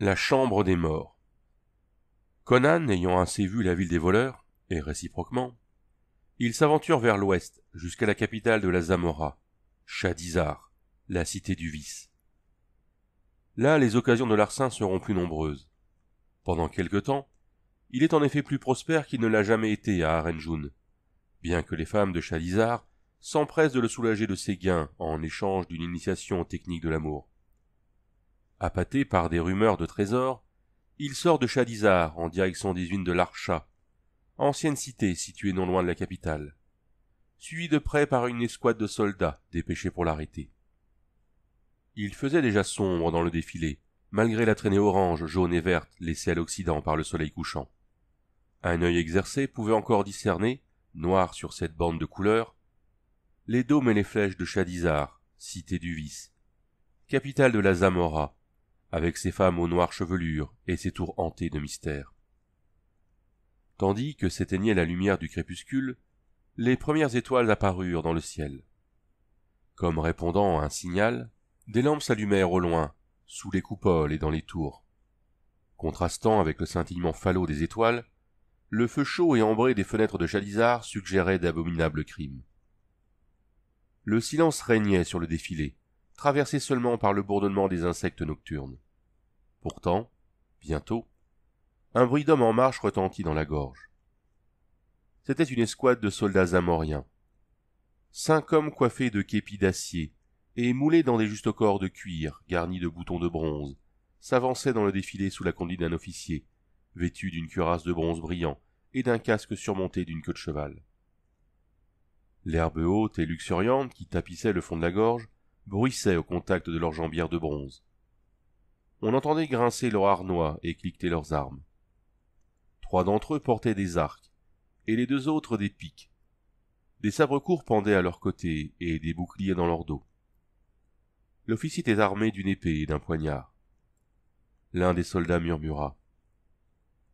La chambre des morts. Conan ayant ainsi vu la ville des voleurs, et réciproquement, il s'aventure vers l'ouest jusqu'à la capitale de la Zamora, Chadizar, la cité du vice. Là, les occasions de larcin seront plus nombreuses. Pendant quelque temps, il est en effet plus prospère qu'il ne l'a jamais été à Arenjoun, bien que les femmes de Chadizar s'empressent de le soulager de ses gains en échange d'une initiation technique de l'amour. Appâté par des rumeurs de trésors, il sort de Chadizar en direction des unes de l'Archa, ancienne cité située non loin de la capitale, suivi de près par une escouade de soldats dépêchés pour l'arrêter. Il faisait déjà sombre dans le défilé, malgré la traînée orange, jaune et verte laissée à l'Occident par le soleil couchant. Un œil exercé pouvait encore discerner, noir sur cette bande de couleurs, les dômes et les flèches de Chadizar, cité du vice, capitale de la Zamora, avec ses femmes aux noires chevelures et ses tours hantées de mystères. Tandis que s'éteignait la lumière du crépuscule, les premières étoiles apparurent dans le ciel. Comme répondant à un signal, des lampes s'allumèrent au loin, sous les coupoles et dans les tours. Contrastant avec le scintillement falot des étoiles, le feu chaud et ambré des fenêtres de Chalizard suggérait d'abominables crimes. Le silence régnait sur le défilé, traversé seulement par le bourdonnement des insectes nocturnes. Pourtant, bientôt, un bruit d'homme en marche retentit dans la gorge. C'était une escouade de soldats amoriens. Cinq hommes coiffés de képis d'acier et moulés dans des justes corps de cuir garnis de boutons de bronze s'avançaient dans le défilé sous la conduite d'un officier, vêtu d'une cuirasse de bronze brillant et d'un casque surmonté d'une queue de cheval. L'herbe haute et luxuriante qui tapissait le fond de la gorge bruissait au contact de leurs jambières de bronze on entendait grincer leurs harnois et cliqueter leurs armes. Trois d'entre eux portaient des arcs, et les deux autres des piques. Des sabres courts pendaient à leurs côtés et des boucliers dans leur dos. L'officier était armé d'une épée et d'un poignard. L'un des soldats murmura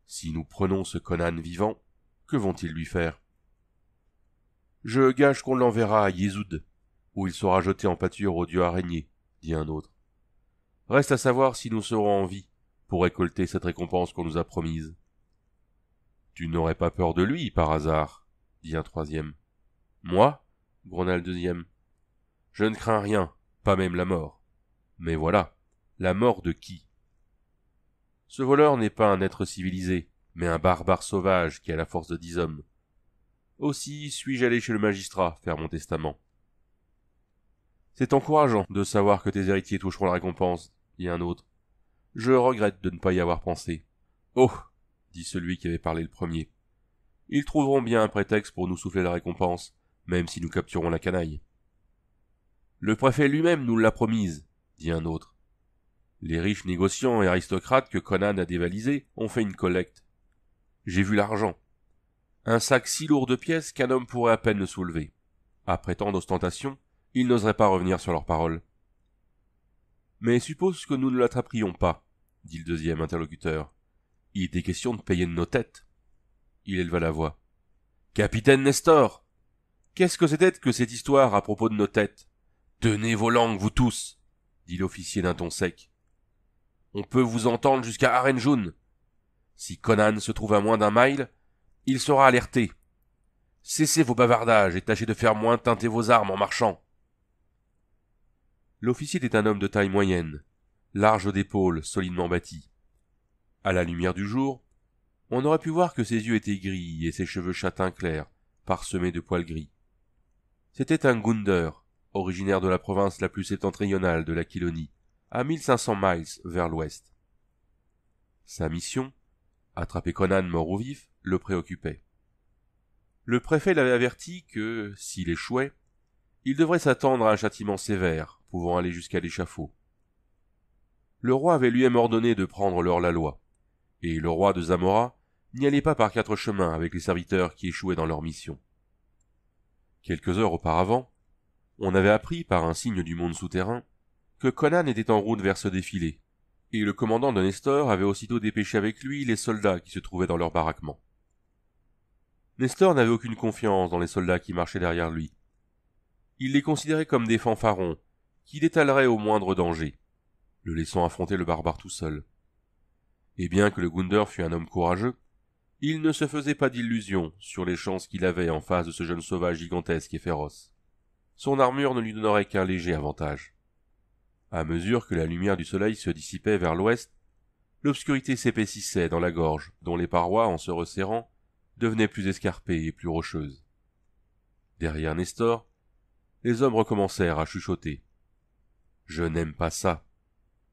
Si nous prenons ce Conan vivant, que vont-ils lui faire Je gage qu'on l'enverra à Yézoud, où il sera jeté en pâture au dieu araignée, dit un autre. Reste à savoir si nous serons en vie pour récolter cette récompense qu'on nous a promise. Tu n'aurais pas peur de lui, par hasard, dit un troisième. Moi? grogna le deuxième. Je ne crains rien, pas même la mort. Mais voilà, la mort de qui? Ce voleur n'est pas un être civilisé, mais un barbare sauvage qui a la force de dix hommes. Aussi suis-je allé chez le magistrat faire mon testament. C'est encourageant de savoir que tes héritiers toucheront la récompense, dit un autre. Je regrette de ne pas y avoir pensé. Oh, dit celui qui avait parlé le premier. Ils trouveront bien un prétexte pour nous souffler la récompense, même si nous capturons la canaille. Le préfet lui-même nous l'a promise, dit un autre. Les riches négociants et aristocrates que Conan a dévalisés ont fait une collecte. J'ai vu l'argent. Un sac si lourd de pièces qu'un homme pourrait à peine le soulever. Après tant d'ostentation, ils n'oseraient pas revenir sur leurs paroles. Mais suppose que nous ne l'attraperions pas, dit le deuxième interlocuteur. Il était question de payer de nos têtes. Il éleva la voix. Capitaine Nestor Qu'est-ce que c'était que cette histoire à propos de nos têtes Tenez vos langues, vous tous dit l'officier d'un ton sec. On peut vous entendre jusqu'à Arenjoun. Si Conan se trouve à moins d'un mile, il sera alerté. Cessez vos bavardages et tâchez de faire moins teinter vos armes en marchant. L'officier était un homme de taille moyenne, large d'épaules, solidement bâti. À la lumière du jour, on aurait pu voir que ses yeux étaient gris et ses cheveux châtains clairs, parsemés de poils gris. C'était un Gunder, originaire de la province la plus septentrionale de la Quilonie, à 1500 miles vers l'ouest. Sa mission, attraper Conan mort ou vif, le préoccupait. Le préfet l'avait averti que, s'il échouait, il devrait s'attendre à un châtiment sévère, pouvant aller jusqu'à l'échafaud. Le roi avait lui-même ordonné de prendre leur la loi, et le roi de Zamora n'y allait pas par quatre chemins avec les serviteurs qui échouaient dans leur mission. Quelques heures auparavant, on avait appris par un signe du monde souterrain que Conan était en route vers ce défilé, et le commandant de Nestor avait aussitôt dépêché avec lui les soldats qui se trouvaient dans leur baraquement. Nestor n'avait aucune confiance dans les soldats qui marchaient derrière lui, il les considérait comme des fanfarons, qui l'étaleraient au moindre danger, le laissant affronter le barbare tout seul. Et bien que le Gunder fût un homme courageux, il ne se faisait pas d'illusions sur les chances qu'il avait en face de ce jeune sauvage gigantesque et féroce. Son armure ne lui donnerait qu'un léger avantage. À mesure que la lumière du soleil se dissipait vers l'ouest, l'obscurité s'épaississait dans la gorge, dont les parois, en se resserrant, devenaient plus escarpées et plus rocheuses. Derrière Nestor, les hommes recommencèrent à chuchoter. Je n'aime pas ça.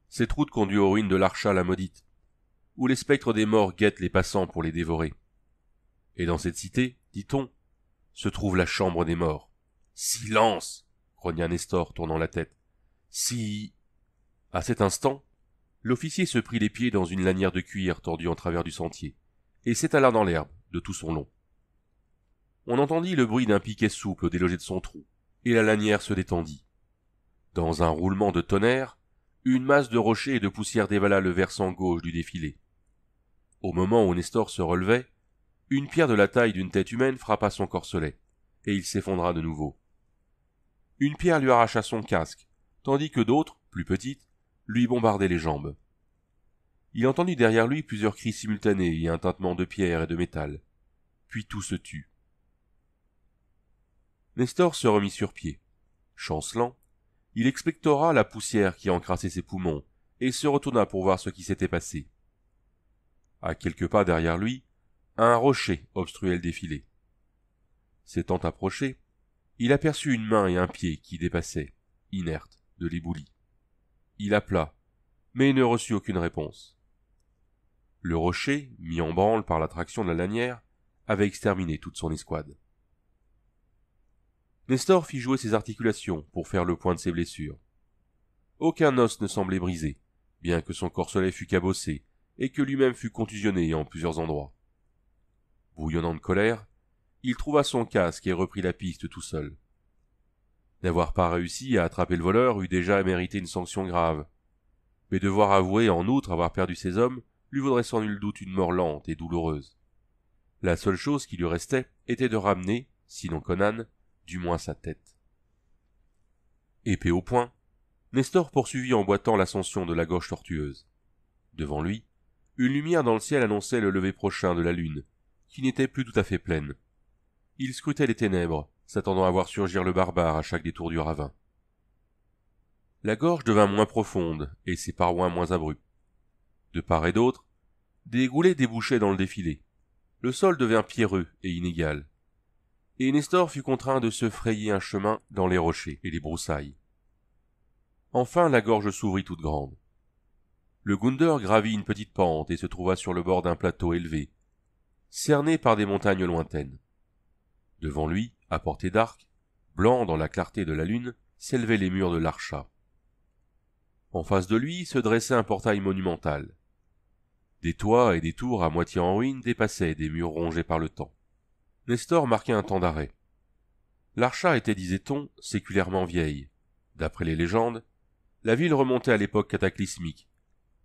Cette route conduit aux ruines de l'Archa la maudite, où les spectres des morts guettent les passants pour les dévorer. Et dans cette cité, dit-on, se trouve la chambre des morts. Silence grogna Nestor, tournant la tête. Si. À cet instant, l'officier se prit les pieds dans une lanière de cuir tordue en travers du sentier, et s'étala dans l'herbe, de tout son long. On entendit le bruit d'un piquet souple délogé de son trou, et la lanière se détendit. Dans un roulement de tonnerre, une masse de rochers et de poussière dévala le versant gauche du défilé. Au moment où Nestor se relevait, une pierre de la taille d'une tête humaine frappa son corselet, et il s'effondra de nouveau. Une pierre lui arracha son casque, tandis que d'autres, plus petites, lui bombardaient les jambes. Il entendit derrière lui plusieurs cris simultanés et un tintement de pierre et de métal. Puis tout se tut. Nestor se remit sur pied. Chancelant, il expectora la poussière qui encrassait ses poumons, et se retourna pour voir ce qui s'était passé. À quelques pas derrière lui, un rocher obstruait le défilé. S'étant approché, il aperçut une main et un pied qui dépassaient, inertes, de l'éboulis. Il appela, mais ne reçut aucune réponse. Le rocher, mis en branle par l'attraction de la lanière, avait exterminé toute son escouade. Nestor fit jouer ses articulations pour faire le point de ses blessures. Aucun os ne semblait brisé, bien que son corselet fût cabossé et que lui-même fût contusionné en plusieurs endroits. Bouillonnant de colère, il trouva son casque et reprit la piste tout seul. N'avoir pas réussi à attraper le voleur eût déjà mérité une sanction grave. Mais devoir avouer en outre avoir perdu ses hommes lui vaudrait sans nul doute une mort lente et douloureuse. La seule chose qui lui restait était de ramener, sinon Conan, du moins sa tête. Épais au poing, Nestor poursuivit en boitant l'ascension de la gauche tortueuse. Devant lui, une lumière dans le ciel annonçait le lever prochain de la lune, qui n'était plus tout à fait pleine. Il scrutait les ténèbres, s'attendant à voir surgir le barbare à chaque détour du ravin. La gorge devint moins profonde et ses parois moins abruptes. De part et d'autre, des goulets débouchaient dans le défilé. Le sol devint pierreux et inégal et Nestor fut contraint de se frayer un chemin dans les rochers et les broussailles. Enfin la gorge s'ouvrit toute grande. Le Gunder gravit une petite pente et se trouva sur le bord d'un plateau élevé, cerné par des montagnes lointaines. Devant lui, à portée d'arc, blanc dans la clarté de la lune, s'élevaient les murs de l'Archa. En face de lui se dressait un portail monumental. Des toits et des tours à moitié en ruine dépassaient des murs rongés par le temps. Nestor marquait un temps d'arrêt. L'archa était, disait-on, séculairement vieille. D'après les légendes, la ville remontait à l'époque cataclysmique,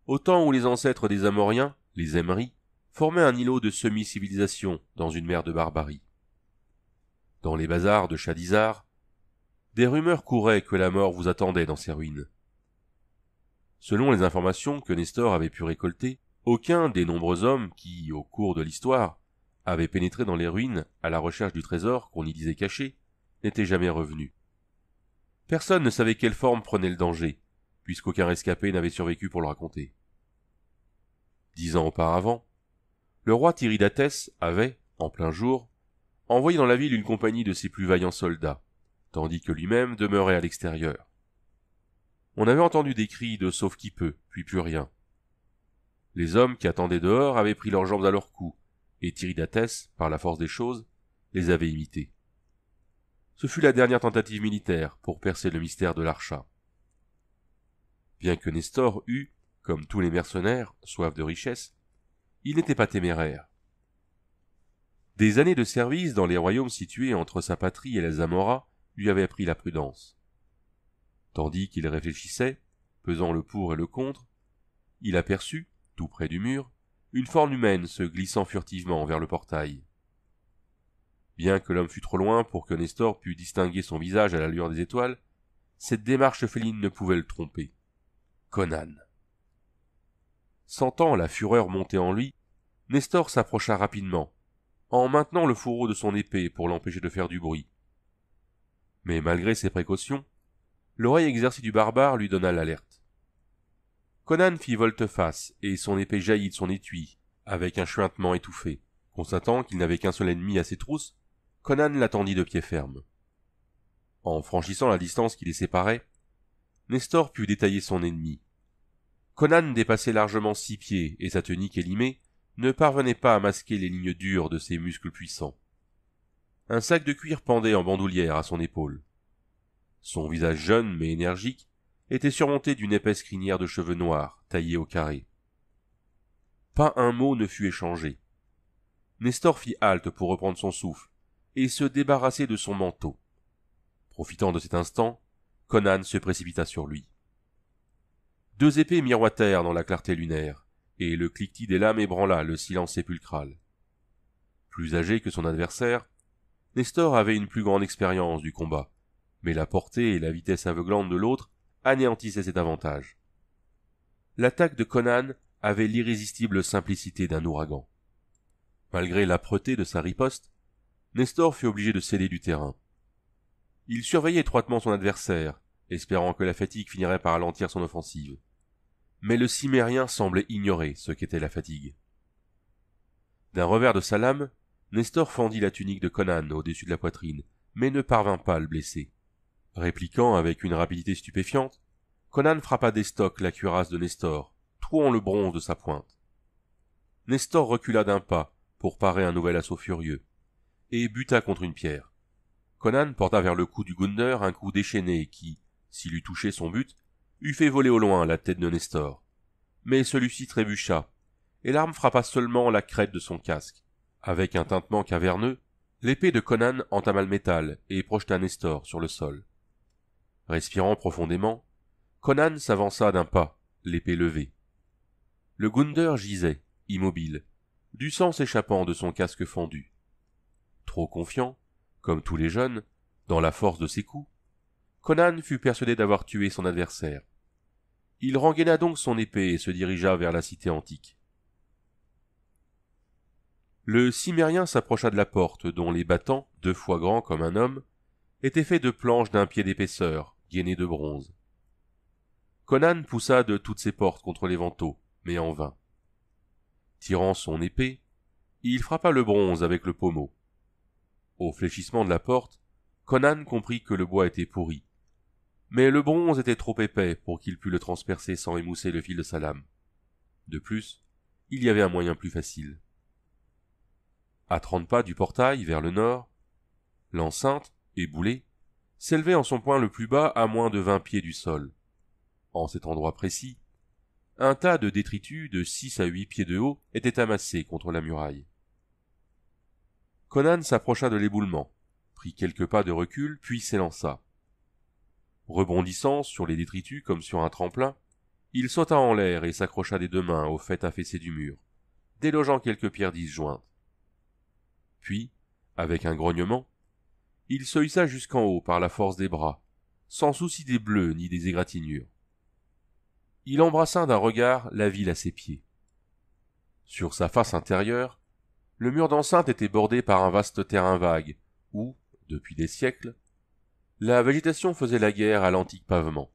au temps où les ancêtres des Amoriens, les Émeris, formaient un îlot de semi-civilisation dans une mer de barbarie. Dans les bazars de Chadizar, des rumeurs couraient que la mort vous attendait dans ces ruines. Selon les informations que Nestor avait pu récolter, aucun des nombreux hommes qui, au cours de l'histoire, avait pénétré dans les ruines à la recherche du trésor qu'on y disait caché, n'était jamais revenu. Personne ne savait quelle forme prenait le danger, puisqu'aucun rescapé n'avait survécu pour le raconter. Dix ans auparavant, le roi Tiridates avait, en plein jour, envoyé dans la ville une compagnie de ses plus vaillants soldats, tandis que lui-même demeurait à l'extérieur. On avait entendu des cris de sauve qui peut, puis plus rien. Les hommes qui attendaient dehors avaient pris leurs jambes à leur cou, et Tiridates, par la force des choses, les avait imités. Ce fut la dernière tentative militaire pour percer le mystère de l'archa. Bien que Nestor eût, comme tous les mercenaires, soif de richesse, il n'était pas téméraire. Des années de service dans les royaumes situés entre sa patrie et la Zamora lui avaient appris la prudence. Tandis qu'il réfléchissait, pesant le pour et le contre, il aperçut, tout près du mur, une forme humaine se glissant furtivement vers le portail. Bien que l'homme fût trop loin pour que Nestor pût distinguer son visage à la lueur des étoiles, cette démarche féline ne pouvait le tromper. Conan. Sentant la fureur monter en lui, Nestor s'approcha rapidement, en maintenant le fourreau de son épée pour l'empêcher de faire du bruit. Mais malgré ses précautions, l'oreille exercée du barbare lui donna l'alerte. Conan fit volte-face, et son épée jaillit de son étui, avec un chuintement étouffé. Constatant qu'il n'avait qu'un seul ennemi à ses trousses, Conan l'attendit de pied ferme. En franchissant la distance qui les séparait, Nestor put détailler son ennemi. Conan dépassait largement six pieds, et sa tunique élimée ne parvenait pas à masquer les lignes dures de ses muscles puissants. Un sac de cuir pendait en bandoulière à son épaule. Son visage jeune mais énergique était surmonté d'une épaisse crinière de cheveux noirs, taillés au carré. Pas un mot ne fut échangé. Nestor fit halte pour reprendre son souffle et se débarrasser de son manteau. Profitant de cet instant, Conan se précipita sur lui. Deux épées miroitèrent dans la clarté lunaire, et le cliquetis des lames ébranla le silence sépulcral. Plus âgé que son adversaire, Nestor avait une plus grande expérience du combat, mais la portée et la vitesse aveuglante de l'autre anéantissait cet avantage. L'attaque de Conan avait l'irrésistible simplicité d'un ouragan. Malgré l'âpreté de sa riposte, Nestor fut obligé de céder du terrain. Il surveillait étroitement son adversaire, espérant que la fatigue finirait par ralentir son offensive. Mais le cimérien semblait ignorer ce qu'était la fatigue. D'un revers de sa lame, Nestor fendit la tunique de Conan au-dessus de la poitrine, mais ne parvint pas à le blesser. Répliquant avec une rapidité stupéfiante, Conan frappa d'estoc la cuirasse de Nestor, trouant le bronze de sa pointe. Nestor recula d'un pas pour parer un nouvel assaut furieux, et buta contre une pierre. Conan porta vers le cou du Gunder un coup déchaîné qui, s'il eût touché son but, eût fait voler au loin la tête de Nestor. Mais celui-ci trébucha, et l'arme frappa seulement la crête de son casque. Avec un tintement caverneux, l'épée de Conan entama le métal et projeta Nestor sur le sol respirant profondément conan s'avança d'un pas l'épée levée le Gunder gisait immobile du sang s'échappant de son casque fendu trop confiant comme tous les jeunes dans la force de ses coups conan fut persuadé d'avoir tué son adversaire il rengaina donc son épée et se dirigea vers la cité antique le cimérien s'approcha de la porte dont les battants deux fois grands comme un homme étaient faits de planches d'un pied d'épaisseur de bronze. Conan poussa de toutes ses portes contre les ventaux, mais en vain. Tirant son épée, il frappa le bronze avec le pommeau. Au fléchissement de la porte, Conan comprit que le bois était pourri, mais le bronze était trop épais pour qu'il pût le transpercer sans émousser le fil de sa lame. De plus, il y avait un moyen plus facile. À trente pas du portail, vers le nord, l'enceinte, éboulée, s'élevait en son point le plus bas à moins de vingt pieds du sol. En cet endroit précis, un tas de détritus de six à huit pieds de haut était amassé contre la muraille. Conan s'approcha de l'éboulement, prit quelques pas de recul, puis s'élança. Rebondissant sur les détritus comme sur un tremplin, il sauta en l'air et s'accrocha des deux mains au fait affaissé du mur, délogeant quelques pierres disjointes. Puis, avec un grognement, il se hissa jusqu'en haut par la force des bras, sans souci des bleus ni des égratignures. Il embrassa d'un regard la ville à ses pieds. Sur sa face intérieure, le mur d'enceinte était bordé par un vaste terrain vague, où, depuis des siècles, la végétation faisait la guerre à l'antique pavement.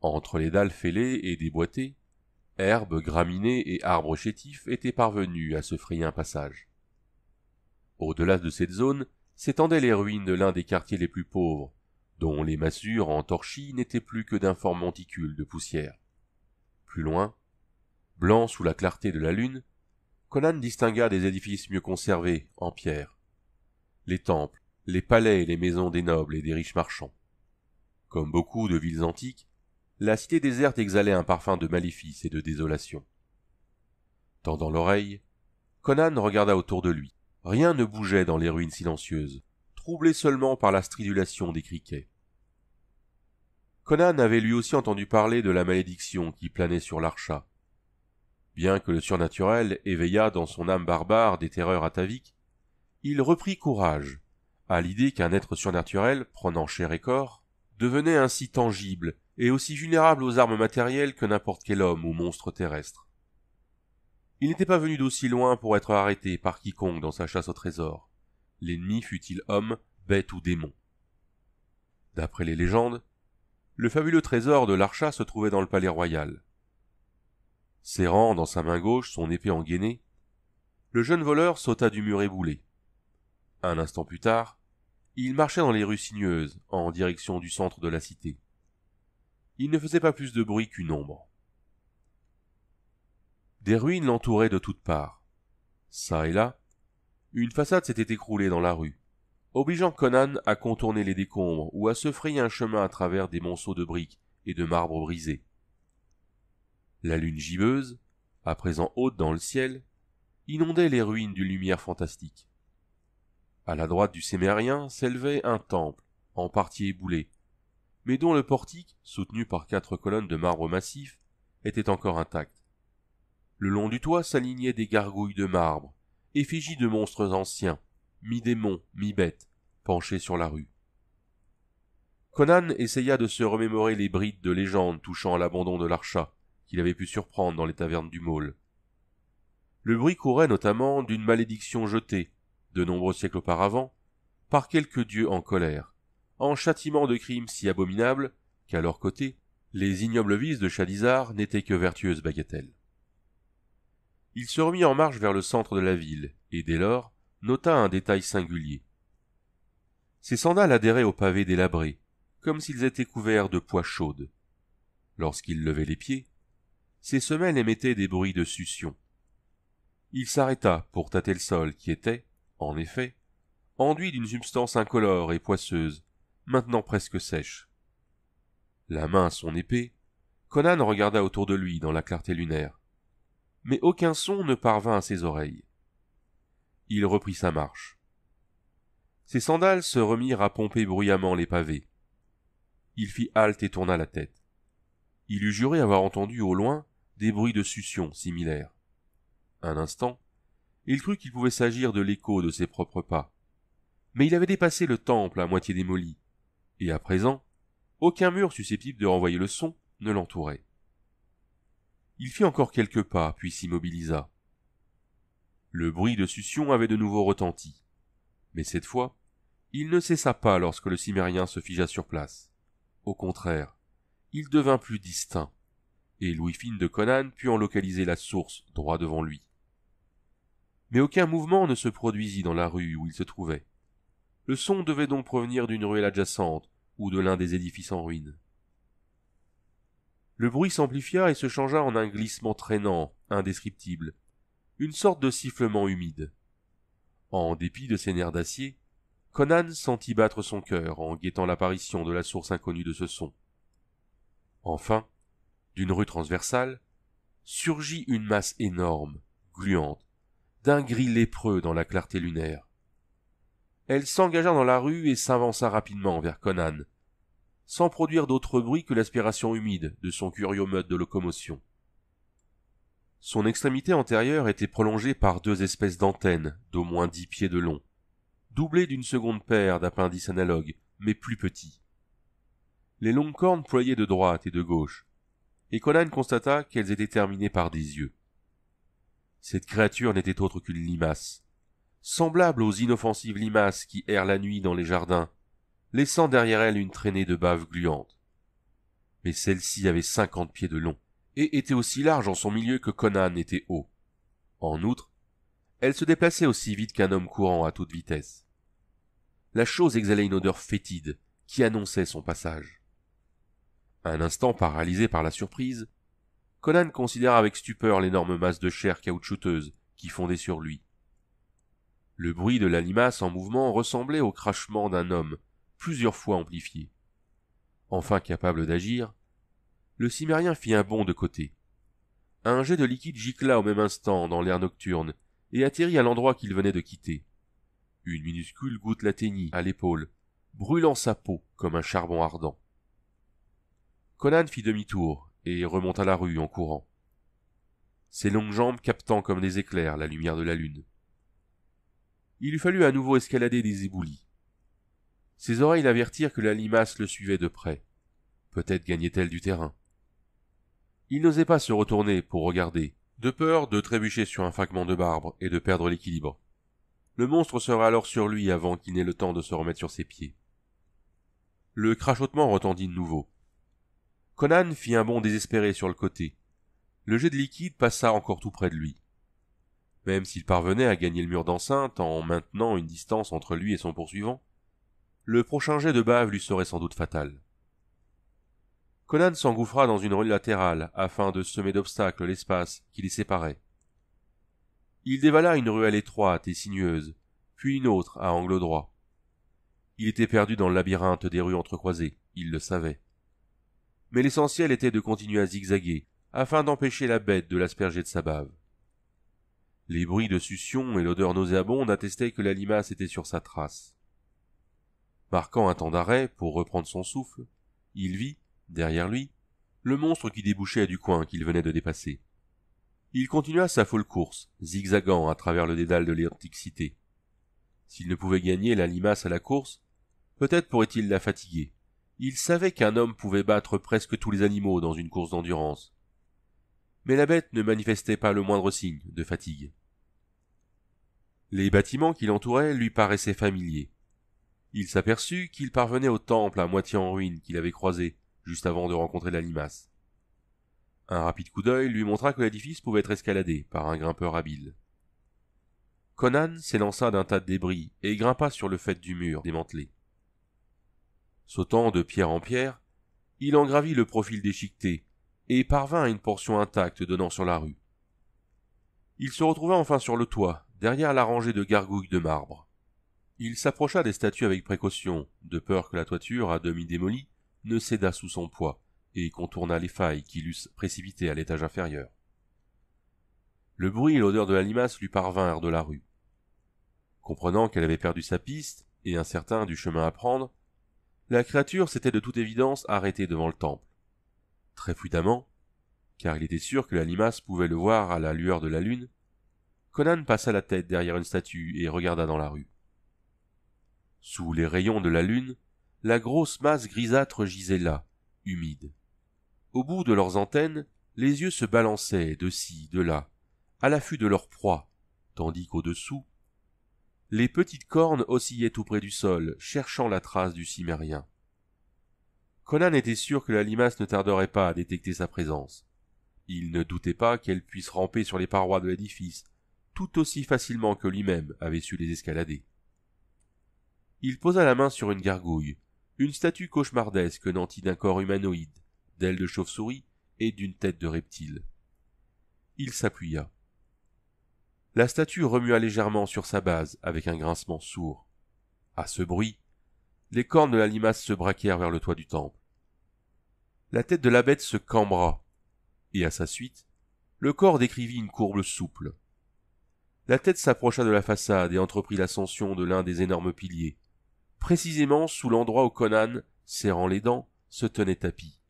Entre les dalles fêlées et déboîtées, herbes, graminées et arbres chétifs étaient parvenus à se frayer un passage. Au-delà de cette zone, s'étendaient les ruines de l'un des quartiers les plus pauvres, dont les en torchis n'étaient plus que d'un fort de poussière. Plus loin, blanc sous la clarté de la lune, Conan distingua des édifices mieux conservés, en pierre. Les temples, les palais et les maisons des nobles et des riches marchands. Comme beaucoup de villes antiques, la cité déserte exhalait un parfum de maléfice et de désolation. Tendant l'oreille, Conan regarda autour de lui. Rien ne bougeait dans les ruines silencieuses, troublées seulement par la stridulation des criquets. Conan avait lui aussi entendu parler de la malédiction qui planait sur l'archa. Bien que le surnaturel éveillât dans son âme barbare des terreurs ataviques, il reprit courage, à l'idée qu'un être surnaturel, prenant chair et corps, devenait ainsi tangible et aussi vulnérable aux armes matérielles que n'importe quel homme ou monstre terrestre. Il n'était pas venu d'aussi loin pour être arrêté par quiconque dans sa chasse au trésor, l'ennemi fut-il homme, bête ou démon. D'après les légendes, le fabuleux trésor de l'archa se trouvait dans le palais royal. Serrant dans sa main gauche son épée engainée, le jeune voleur sauta du mur éboulé. Un instant plus tard, il marchait dans les rues sinueuses, en direction du centre de la cité. Il ne faisait pas plus de bruit qu'une ombre des ruines l'entouraient de toutes parts. Ça et là, une façade s'était écroulée dans la rue, obligeant Conan à contourner les décombres ou à se frayer un chemin à travers des monceaux de briques et de marbre brisés. La lune gibbeuse, à présent haute dans le ciel, inondait les ruines d'une lumière fantastique. À la droite du Sémérien s'élevait un temple, en partie éboulé, mais dont le portique, soutenu par quatre colonnes de marbre massif, était encore intact. Le long du toit s'alignaient des gargouilles de marbre, effigies de monstres anciens, mi-démons, mi-bêtes, penchés sur la rue. Conan essaya de se remémorer les brides de légendes touchant à l'abandon de l'archat, qu'il avait pu surprendre dans les tavernes du Môle. Le bruit courait notamment d'une malédiction jetée, de nombreux siècles auparavant, par quelques dieux en colère, en châtiment de crimes si abominables qu'à leur côté, les ignobles vices de Chalizar n'étaient que vertueuses bagatelles. Il se remit en marche vers le centre de la ville, et dès lors, nota un détail singulier. Ses sandales adhéraient au pavé délabré, comme s'ils étaient couverts de poids chaudes. Lorsqu'il levait les pieds, ses semelles émettaient des bruits de succion. Il s'arrêta pour tâter le sol qui était, en effet, enduit d'une substance incolore et poisseuse, maintenant presque sèche. La main à son épée, Conan regarda autour de lui dans la clarté lunaire mais aucun son ne parvint à ses oreilles. Il reprit sa marche. Ses sandales se remirent à pomper bruyamment les pavés. Il fit halte et tourna la tête. Il eût juré avoir entendu au loin des bruits de succion similaires. Un instant, il crut qu'il pouvait s'agir de l'écho de ses propres pas. Mais il avait dépassé le temple à moitié démoli, et à présent, aucun mur susceptible de renvoyer le son ne l'entourait. Il fit encore quelques pas, puis s'immobilisa. Le bruit de succion avait de nouveau retenti. Mais cette fois, il ne cessa pas lorsque le cimérien se figea sur place. Au contraire, il devint plus distinct, et Louis-Fine de Conan put en localiser la source droit devant lui. Mais aucun mouvement ne se produisit dans la rue où il se trouvait. Le son devait donc provenir d'une ruelle adjacente ou de l'un des édifices en ruine. Le bruit s'amplifia et se changea en un glissement traînant, indescriptible, une sorte de sifflement humide. En dépit de ses nerfs d'acier, Conan sentit battre son cœur en guettant l'apparition de la source inconnue de ce son. Enfin, d'une rue transversale, surgit une masse énorme, gluante, d'un gris lépreux dans la clarté lunaire. Elle s'engagea dans la rue et s'avança rapidement vers Conan, sans produire d'autre bruit que l'aspiration humide de son curieux mode de locomotion. Son extrémité antérieure était prolongée par deux espèces d'antennes d'au moins dix pieds de long, doublées d'une seconde paire d'appendices analogues, mais plus petits. Les longues cornes ployaient de droite et de gauche, et Conan constata qu'elles étaient terminées par des yeux. Cette créature n'était autre qu'une limace, semblable aux inoffensives limaces qui errent la nuit dans les jardins laissant derrière elle une traînée de bave gluante. Mais celle-ci avait cinquante pieds de long, et était aussi large en son milieu que Conan était haut. En outre, elle se déplaçait aussi vite qu'un homme courant à toute vitesse. La chose exhalait une odeur fétide qui annonçait son passage. Un instant paralysé par la surprise, Conan considéra avec stupeur l'énorme masse de chair caoutchouteuse qui fondait sur lui. Le bruit de la limace en mouvement ressemblait au crachement d'un homme plusieurs fois amplifié. Enfin capable d'agir, le cimérien fit un bond de côté. Un jet de liquide gicla au même instant dans l'air nocturne et atterrit à l'endroit qu'il venait de quitter. Une minuscule goutte l'atteignit à l'épaule, brûlant sa peau comme un charbon ardent. Conan fit demi-tour et remonta la rue en courant, ses longues jambes captant comme des éclairs la lumière de la lune. Il eut fallu à nouveau escalader des éboulis. Ses oreilles l'avertirent que la limace le suivait de près. Peut-être gagnait-elle du terrain. Il n'osait pas se retourner pour regarder, de peur de trébucher sur un fragment de barbe et de perdre l'équilibre. Le monstre serait alors sur lui avant qu'il n'ait le temps de se remettre sur ses pieds. Le crachotement retendit de nouveau. Conan fit un bond désespéré sur le côté. Le jet de liquide passa encore tout près de lui. Même s'il parvenait à gagner le mur d'enceinte en maintenant une distance entre lui et son poursuivant, le prochain jet de bave lui serait sans doute fatal. Conan s'engouffra dans une rue latérale afin de semer d'obstacles l'espace qui les séparait. Il dévala une ruelle étroite et sinueuse, puis une autre à angle droit. Il était perdu dans le labyrinthe des rues entrecroisées, il le savait. Mais l'essentiel était de continuer à zigzaguer, afin d'empêcher la bête de l'asperger de sa bave. Les bruits de succion et l'odeur nauséabonde attestaient que la limace était sur sa trace. Marquant un temps d'arrêt pour reprendre son souffle, il vit, derrière lui, le monstre qui débouchait du coin qu'il venait de dépasser. Il continua sa folle course, zigzagant à travers le dédale de l'antique cité. S'il ne pouvait gagner la limace à la course, peut-être pourrait-il la fatiguer. Il savait qu'un homme pouvait battre presque tous les animaux dans une course d'endurance. Mais la bête ne manifestait pas le moindre signe de fatigue. Les bâtiments qui l'entouraient lui paraissaient familiers. Il s'aperçut qu'il parvenait au temple à moitié en ruine qu'il avait croisé juste avant de rencontrer la limace. Un rapide coup d'œil lui montra que l'édifice pouvait être escaladé par un grimpeur habile. Conan s'élança d'un tas de débris et grimpa sur le fait du mur démantelé. Sautant de pierre en pierre, il en gravit le profil déchiqueté et parvint à une portion intacte donnant sur la rue. Il se retrouva enfin sur le toit, derrière la rangée de gargouilles de marbre. Il s'approcha des statues avec précaution, de peur que la toiture, à demi démolie, ne cédât sous son poids, et contourna les failles qui l'eussent précipité à l'étage inférieur. Le bruit et l'odeur de la limace lui parvinrent de la rue. Comprenant qu'elle avait perdu sa piste, et incertain du chemin à prendre, la créature s'était de toute évidence arrêtée devant le temple. Très prudemment, car il était sûr que la limace pouvait le voir à la lueur de la lune, Conan passa la tête derrière une statue et regarda dans la rue. Sous les rayons de la lune, la grosse masse grisâtre gisait là, humide. Au bout de leurs antennes, les yeux se balançaient de ci, de là, à l'affût de leur proie, tandis qu'au-dessous, les petites cornes oscillaient tout près du sol, cherchant la trace du cimérien. Conan était sûr que la limace ne tarderait pas à détecter sa présence. Il ne doutait pas qu'elle puisse ramper sur les parois de l'édifice, tout aussi facilement que lui-même avait su les escalader. Il posa la main sur une gargouille, une statue cauchemardesque nantie d'un corps humanoïde, d'ailes de chauve-souris et d'une tête de reptile. Il s'appuya. La statue remua légèrement sur sa base avec un grincement sourd. À ce bruit, les cornes de la limace se braquèrent vers le toit du temple. La tête de la bête se cambra, et à sa suite, le corps décrivit une courbe souple. La tête s'approcha de la façade et entreprit l'ascension de l'un des énormes piliers précisément sous l'endroit où Conan, serrant les dents, se tenait tapis.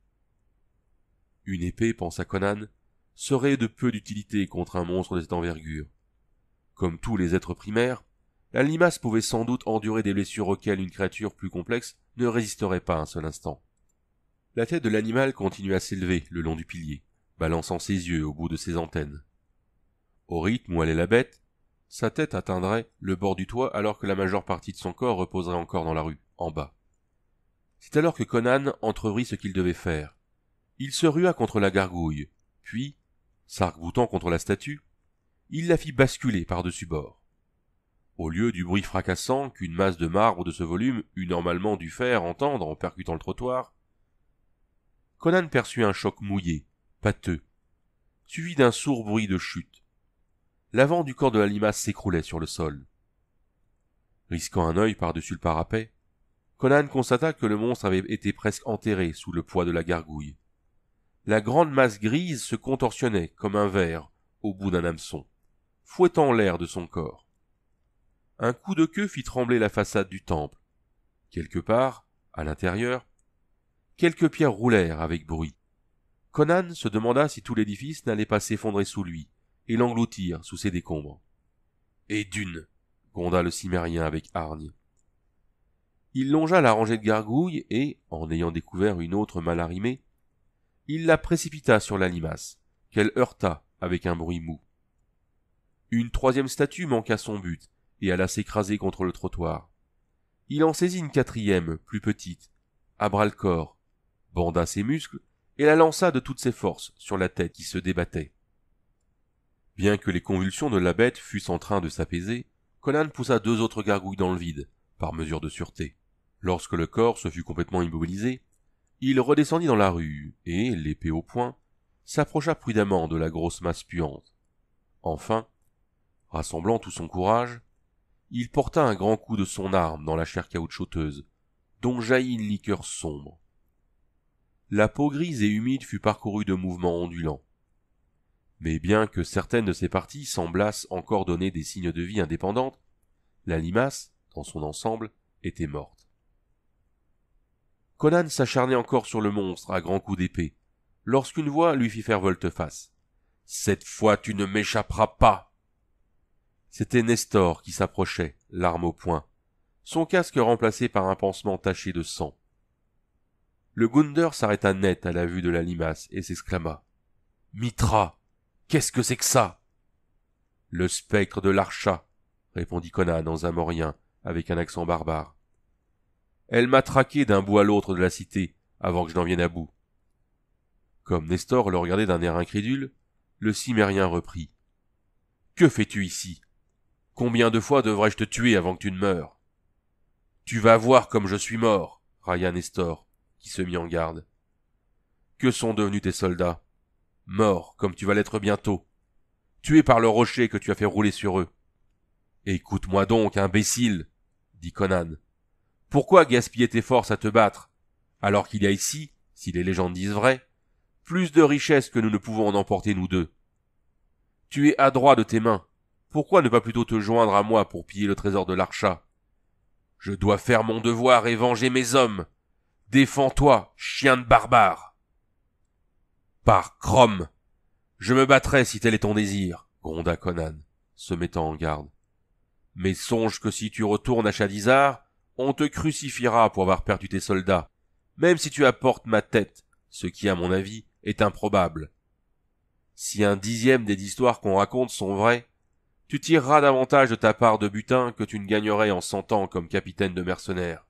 Une épée, pensa Conan, serait de peu d'utilité contre un monstre de cette envergure. Comme tous les êtres primaires, la limace pouvait sans doute endurer des blessures auxquelles une créature plus complexe ne résisterait pas un seul instant. La tête de l'animal continua à s'élever le long du pilier, balançant ses yeux au bout de ses antennes. Au rythme où allait la bête, sa tête atteindrait le bord du toit alors que la majeure partie de son corps reposerait encore dans la rue, en bas. C'est alors que Conan entrevrit ce qu'il devait faire. Il se rua contre la gargouille, puis, sarc contre la statue, il la fit basculer par-dessus bord. Au lieu du bruit fracassant qu'une masse de marbre de ce volume eût normalement dû faire entendre en percutant le trottoir, Conan perçut un choc mouillé, pâteux, suivi d'un sourd bruit de chute l'avant du corps de la limace s'écroulait sur le sol. Risquant un œil par-dessus le parapet, Conan constata que le monstre avait été presque enterré sous le poids de la gargouille. La grande masse grise se contorsionnait comme un verre au bout d'un hameçon, fouettant l'air de son corps. Un coup de queue fit trembler la façade du temple. Quelque part, à l'intérieur, quelques pierres roulèrent avec bruit. Conan se demanda si tout l'édifice n'allait pas s'effondrer sous lui, et l'engloutir sous ses décombres. Et d'une gronda le cimérien avec hargne. Il longea la rangée de gargouilles et, en ayant découvert une autre mal arrimée, il la précipita sur la limace, qu'elle heurta avec un bruit mou. Une troisième statue manqua son but et alla s'écraser contre le trottoir. Il en saisit une quatrième, plus petite, à bras le corps, banda ses muscles et la lança de toutes ses forces sur la tête qui se débattait. Bien que les convulsions de la bête fussent en train de s'apaiser, Conan poussa deux autres gargouilles dans le vide, par mesure de sûreté. Lorsque le corps se fut complètement immobilisé, il redescendit dans la rue et, l'épée au poing, s'approcha prudemment de la grosse masse puante. Enfin, rassemblant tout son courage, il porta un grand coup de son arme dans la chair caoutchouteuse, dont jaillit une liqueur sombre. La peau grise et humide fut parcourue de mouvements ondulants mais bien que certaines de ses parties semblassent encore donner des signes de vie indépendantes, la limace, dans son ensemble, était morte. Conan s'acharnait encore sur le monstre à grands coups d'épée, lorsqu'une voix lui fit faire volte-face. Cette fois tu ne m'échapperas pas. C'était Nestor qui s'approchait, l'arme au poing, son casque remplacé par un pansement taché de sang. Le Gunder s'arrêta net à la vue de la limace et s'exclama. Mitra, Qu'est-ce que c'est que ça Le spectre de l'archa, » répondit Conan en zamorien, avec un accent barbare. Elle m'a traqué d'un bout à l'autre de la cité, avant que je n'en vienne à bout. Comme Nestor le regardait d'un air incrédule, le cimérien reprit. Que fais-tu ici Combien de fois devrais-je te tuer avant que tu ne meures Tu vas voir comme je suis mort, railla Nestor, qui se mit en garde. Que sont devenus tes soldats mort comme tu vas l'être bientôt, tué par le rocher que tu as fait rouler sur eux. Écoute-moi donc, imbécile, dit Conan. Pourquoi gaspiller tes forces à te battre, alors qu'il y a ici, si les légendes disent vrai, plus de richesses que nous ne pouvons en emporter nous deux? Tu es adroit de tes mains. Pourquoi ne pas plutôt te joindre à moi pour piller le trésor de l'Archa? Je dois faire mon devoir et venger mes hommes. Défends-toi, chien de barbare! Par Crom Je me battrai si tel est ton désir, gronda Conan, se mettant en garde. Mais songe que si tu retournes à Chadizar, on te crucifiera pour avoir perdu tes soldats, même si tu apportes ma tête, ce qui, à mon avis, est improbable. Si un dixième des histoires qu'on raconte sont vraies, tu tireras davantage de ta part de butin que tu ne gagnerais en cent ans comme capitaine de mercenaires.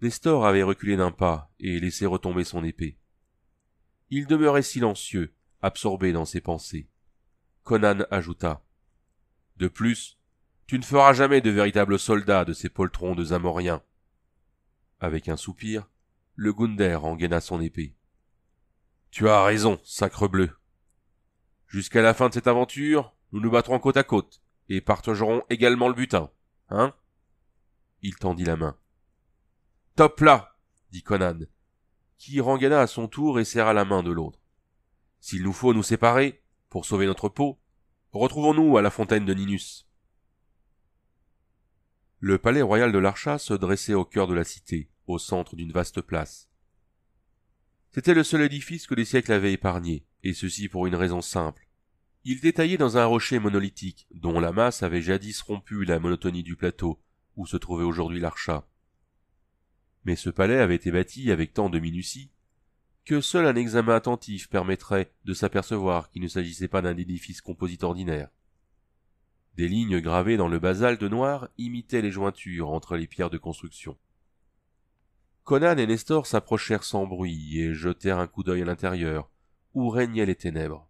Nestor avait reculé d'un pas et laissé retomber son épée il demeurait silencieux, absorbé dans ses pensées. Conan ajouta. De plus, tu ne feras jamais de véritables soldats de ces poltrons de Zamoriens. Avec un soupir, le Gunder engaina son épée. Tu as raison, sacre bleu. Jusqu'à la fin de cette aventure, nous nous battrons côte à côte, et partagerons également le butin, hein? Il tendit la main. Top là! dit Conan, qui rengana à son tour et serra la main de l'autre. S'il nous faut nous séparer, pour sauver notre peau, retrouvons-nous à la fontaine de Ninus. Le palais royal de l'Archa se dressait au cœur de la cité, au centre d'une vaste place. C'était le seul édifice que les siècles avaient épargné, et ceci pour une raison simple. Il détaillait dans un rocher monolithique, dont la masse avait jadis rompu la monotonie du plateau, où se trouvait aujourd'hui l'Archa mais ce palais avait été bâti avec tant de minutie que seul un examen attentif permettrait de s'apercevoir qu'il ne s'agissait pas d'un édifice composite ordinaire. Des lignes gravées dans le basalte noir imitaient les jointures entre les pierres de construction. Conan et Nestor s'approchèrent sans bruit et jetèrent un coup d'œil à l'intérieur, où régnaient les ténèbres.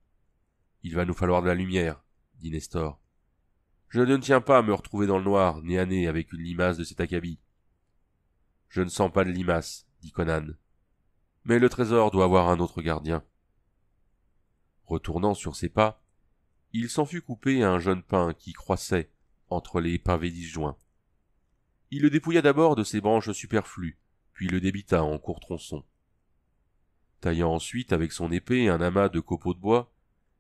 Il va nous falloir de la lumière, dit Nestor. Je ne tiens pas à me retrouver dans le noir, nez à nez avec une limace de cet acabit. Je ne sens pas de limace, dit Conan. Mais le trésor doit avoir un autre gardien. Retournant sur ses pas, il s'en fut coupé à un jeune pin qui croissait entre les pavés disjoints. Il le dépouilla d'abord de ses branches superflues, puis le débita en court tronçon. Taillant ensuite avec son épée un amas de copeaux de bois,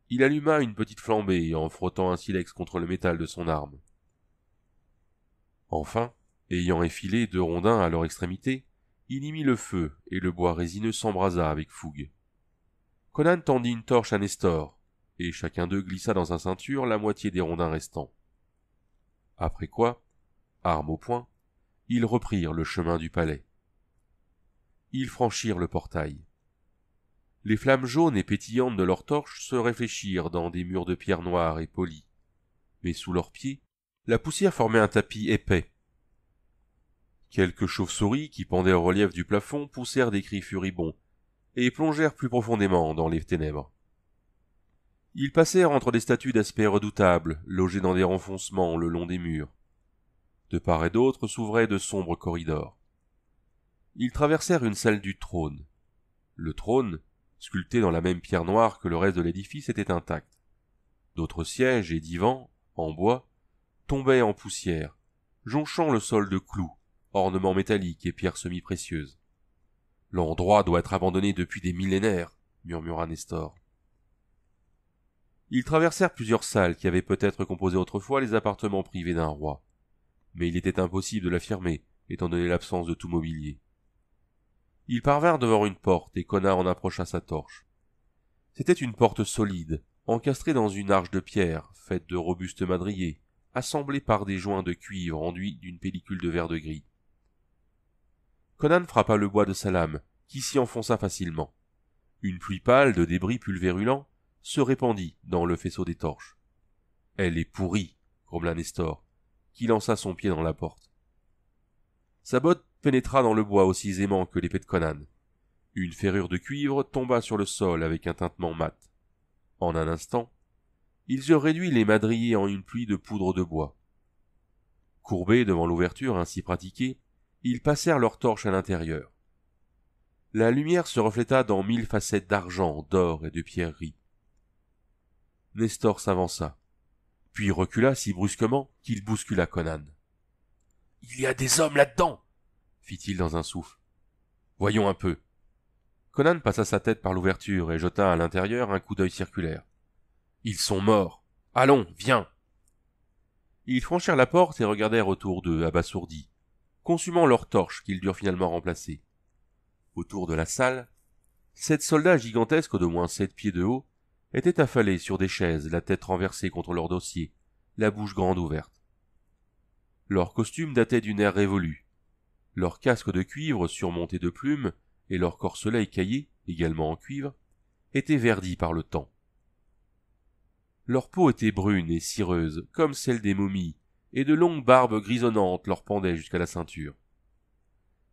il alluma une petite flambée en frottant un silex contre le métal de son arme. Enfin, ayant effilé deux rondins à leur extrémité, il y mit le feu, et le bois résineux s'embrasa avec fougue. Conan tendit une torche à Nestor, et chacun d'eux glissa dans sa ceinture la moitié des rondins restants. Après quoi, armes au poing, ils reprirent le chemin du palais. Ils franchirent le portail. Les flammes jaunes et pétillantes de leurs torches se réfléchirent dans des murs de pierre noire et polie, mais sous leurs pieds, la poussière formait un tapis épais, Quelques chauves-souris qui pendaient au relief du plafond poussèrent des cris furibonds et plongèrent plus profondément dans les ténèbres. Ils passèrent entre des statues d'aspect redoutable, logées dans des renfoncements le long des murs. De part et d'autre s'ouvraient de sombres corridors. Ils traversèrent une salle du trône. Le trône, sculpté dans la même pierre noire que le reste de l'édifice, était intact. D'autres sièges et divans, en bois, tombaient en poussière, jonchant le sol de clous, ornements métalliques et pierres semi-précieuses. L'endroit doit être abandonné depuis des millénaires, murmura Nestor. Ils traversèrent plusieurs salles qui avaient peut-être composé autrefois les appartements privés d'un roi. Mais il était impossible de l'affirmer, étant donné l'absence de tout mobilier. Ils parvinrent devant une porte et Connard en approcha sa torche. C'était une porte solide, encastrée dans une arche de pierre, faite de robustes madriers, assemblés par des joints de cuivre enduits d'une pellicule de verre de gris. Conan frappa le bois de sa lame, qui s'y enfonça facilement. Une pluie pâle de débris pulvérulents se répandit dans le faisceau des torches. Elle est pourrie, grommela Nestor, qui lança son pied dans la porte. Sa botte pénétra dans le bois aussi aisément que l'épée de Conan. Une ferrure de cuivre tomba sur le sol avec un tintement mat. En un instant, ils eurent réduit les madriers en une pluie de poudre de bois. Courbé devant l'ouverture ainsi pratiquée, ils passèrent leurs torches à l'intérieur. La lumière se refléta dans mille facettes d'argent, d'or et de pierreries. Nestor s'avança, puis recula si brusquement qu'il bouscula Conan. Il y a des hommes là-dedans fit-il dans un souffle. Voyons un peu. Conan passa sa tête par l'ouverture et jeta à l'intérieur un coup d'œil circulaire. Ils sont morts. Allons, viens. Ils franchirent la porte et regardèrent autour d'eux, abasourdis consumant leurs torches qu'ils durent finalement remplacer. Autour de la salle, sept soldats gigantesques d'au moins sept pieds de haut étaient affalés sur des chaises, la tête renversée contre leur dossier, la bouche grande ouverte. Leurs costumes dataient d'une ère révolue. Leurs casques de cuivre surmontés de plumes et leurs corselets caillés également en cuivre, étaient verdis par le temps. Leur peau était brune et cireuse, comme celle des momies, et de longues barbes grisonnantes leur pendaient jusqu'à la ceinture.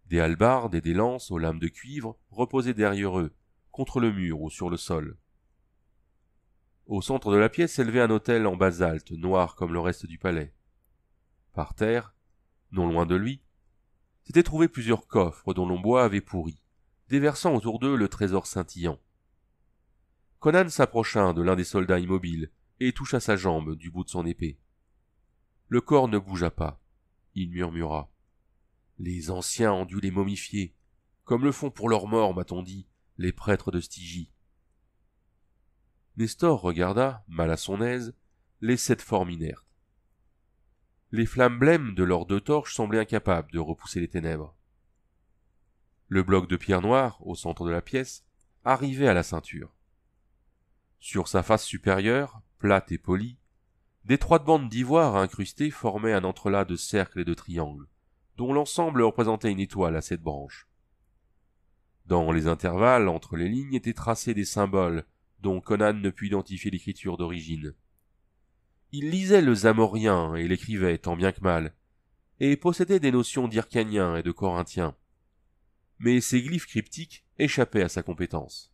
Des hallebardes et des lances aux lames de cuivre reposaient derrière eux, contre le mur ou sur le sol. Au centre de la pièce s'élevait un autel en basalte, noir comme le reste du palais. Par terre, non loin de lui, s'étaient trouvés plusieurs coffres dont l'ombois avait pourri, déversant autour d'eux le trésor scintillant. Conan s'approcha de l'un des soldats immobiles et toucha sa jambe du bout de son épée. Le corps ne bougea pas. Il murmura. Les anciens ont dû les momifier, comme le font pour leurs morts, m'a-t-on dit, les prêtres de Stygie. Nestor regarda, mal à son aise, les sept formes inertes. Les flammes blêmes de leurs deux torches semblaient incapables de repousser les ténèbres. Le bloc de pierre noire, au centre de la pièce, arrivait à la ceinture. Sur sa face supérieure, plate et polie, D'étroites bandes d'ivoire incrustées formaient un entrelac de cercles et de triangles, dont l'ensemble représentait une étoile à sept branches. Dans les intervalles entre les lignes étaient tracés des symboles dont Conan ne put identifier l'écriture d'origine. Il lisait le zamorien et l'écrivait tant bien que mal, et possédait des notions d'ircanien et de corinthien. Mais ces glyphes cryptiques échappaient à sa compétence.